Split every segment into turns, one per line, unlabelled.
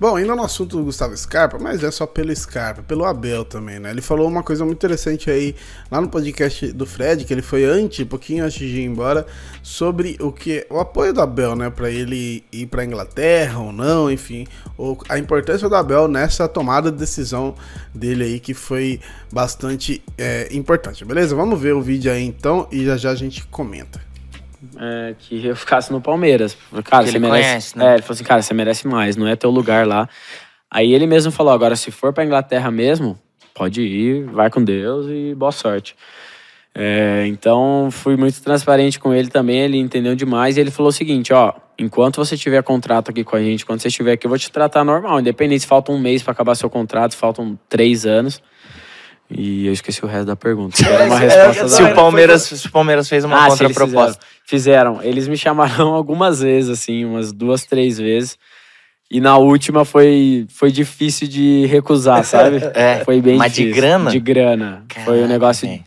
Bom, ainda no assunto do Gustavo Scarpa, mas é só pelo Scarpa, pelo Abel também, né? Ele falou uma coisa muito interessante aí lá no podcast do Fred, que ele foi antes, pouquinho antes de ir embora, sobre o que o apoio do Abel, né, para ele ir para Inglaterra ou não, enfim, ou a importância do Abel nessa tomada de decisão dele aí que foi bastante é, importante. Beleza? Vamos ver o vídeo aí então e já já a gente comenta
é, que eu ficasse no Palmeiras. Cara, você merece. Conhece, né? É, ele falou assim, cara, você merece mais, não é teu lugar lá. Aí ele mesmo falou: agora, se for pra Inglaterra mesmo, pode ir, vai com Deus e boa sorte. É, então, fui muito transparente com ele também, ele entendeu demais e ele falou o seguinte: ó, enquanto você tiver contrato aqui com a gente, quando você estiver aqui, eu vou te tratar normal, independente se falta um mês para acabar seu contrato, se faltam três anos. E eu esqueci o resto da pergunta. Era uma é, resposta é, se, o Palmeiras, se o Palmeiras fez uma ah, contraproposta. Fizeram, fizeram. Eles me chamaram algumas vezes, assim, umas duas, três vezes. E na última foi, foi difícil de recusar, sabe? É, foi bem mas difícil. de grana? De grana. Caramba, foi um negócio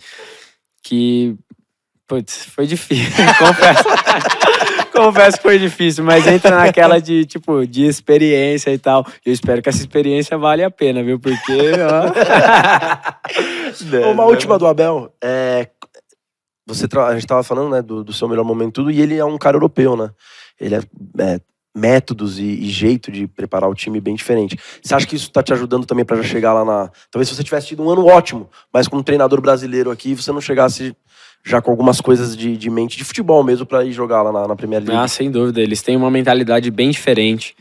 que. Putz, foi difícil, confesso. Confesso que foi difícil, mas entra naquela de, tipo, de experiência e tal. Eu espero que essa experiência vale a pena, viu? Porque. Ó... Uma última
do Abel. É, você a gente estava falando né, do, do, seu melhor momento tudo, e ele é um cara europeu, né? Ele é, é métodos e, e, jeito de preparar o time bem diferente. Você acha que isso está te ajudando também para já chegar lá na. Talvez se você tivesse tido um ano ótimo, mas como treinador brasileiro aqui, você não chegasse já com algumas coisas de, de mente de futebol mesmo para ir
jogar lá na, na Premier League? Ah, sem dúvida. Eles têm uma mentalidade bem diferente.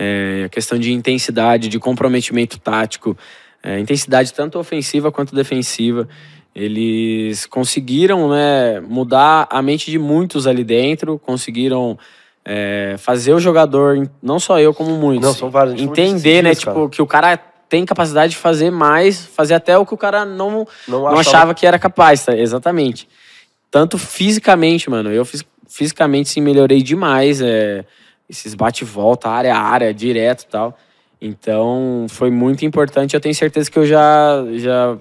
É, a questão de intensidade, de comprometimento tático, é, intensidade tanto ofensiva quanto defensiva. Eles conseguiram né, mudar a mente de muitos ali dentro, conseguiram é, fazer o jogador, não só eu, como muitos. Não, são vários. Entender, né? Dias, tipo, cara. que o cara tem capacidade de fazer mais, fazer até o que o cara não,
não, não achava... achava
que era capaz, tá? Exatamente. Tanto fisicamente, mano. Eu fiz, fisicamente, sim, melhorei demais. É, esses bate-volta, área a área, direto e tal. Então, foi muito importante. Eu tenho certeza que eu já, já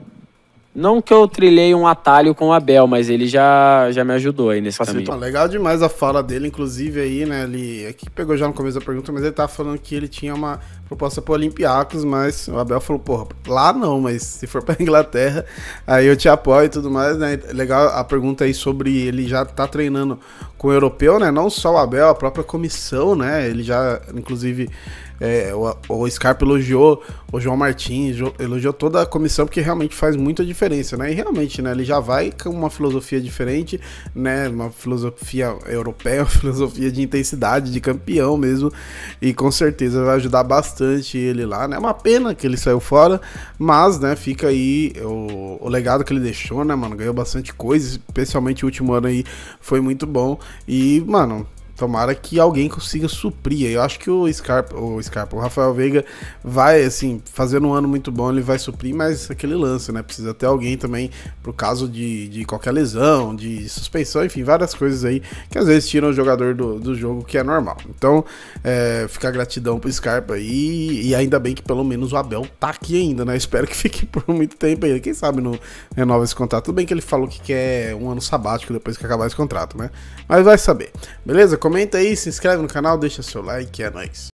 não que eu trilhei um atalho com o Abel, mas ele já, já me ajudou aí nesse Facilitou. caminho. Tá
legal demais a fala dele, inclusive aí, né? Ele aqui pegou já no começo da pergunta, mas ele tava falando que ele tinha uma proposta pro Olympiacos, mas o Abel falou, porra, lá não, mas se for pra Inglaterra, aí eu te apoio e tudo mais, né? Legal a pergunta aí sobre ele já tá treinando com o europeu, né? Não só o Abel, a própria comissão, né? Ele já, inclusive, é, o, o Scarpa elogiou o João Martins, elogiou toda a comissão, porque realmente faz muita diferença, né? E realmente, né? Ele já vai com uma filosofia diferente, né? Uma filosofia europeia, uma filosofia de intensidade, de campeão mesmo. E com certeza vai ajudar bastante ele lá, né? É uma pena que ele saiu fora, mas, né? Fica aí o, o legado que ele deixou, né, mano? Ganhou bastante coisa, especialmente o último ano aí foi muito bom. E, mano, tomara que alguém consiga suprir. Eu acho que o Scarpa, o Scarpa, o Rafael Veiga vai, assim, fazendo um ano muito bom, ele vai suprir, mas aquele lance, né? Precisa ter alguém também pro caso de, de qualquer lesão, de suspensão, enfim, várias coisas aí que às vezes tiram o jogador do, do jogo, que é normal. Então, é, fica gratidão pro Scarpa e, e ainda bem que pelo menos o Abel tá aqui ainda, né? Espero que fique por muito tempo aí. Quem sabe não renova esse contrato. Tudo bem que ele falou que quer um ano sabático depois que acabar esse contrato, né? Mas vai saber. Beleza? Comenta aí, se inscreve no canal, deixa seu like, é nóis.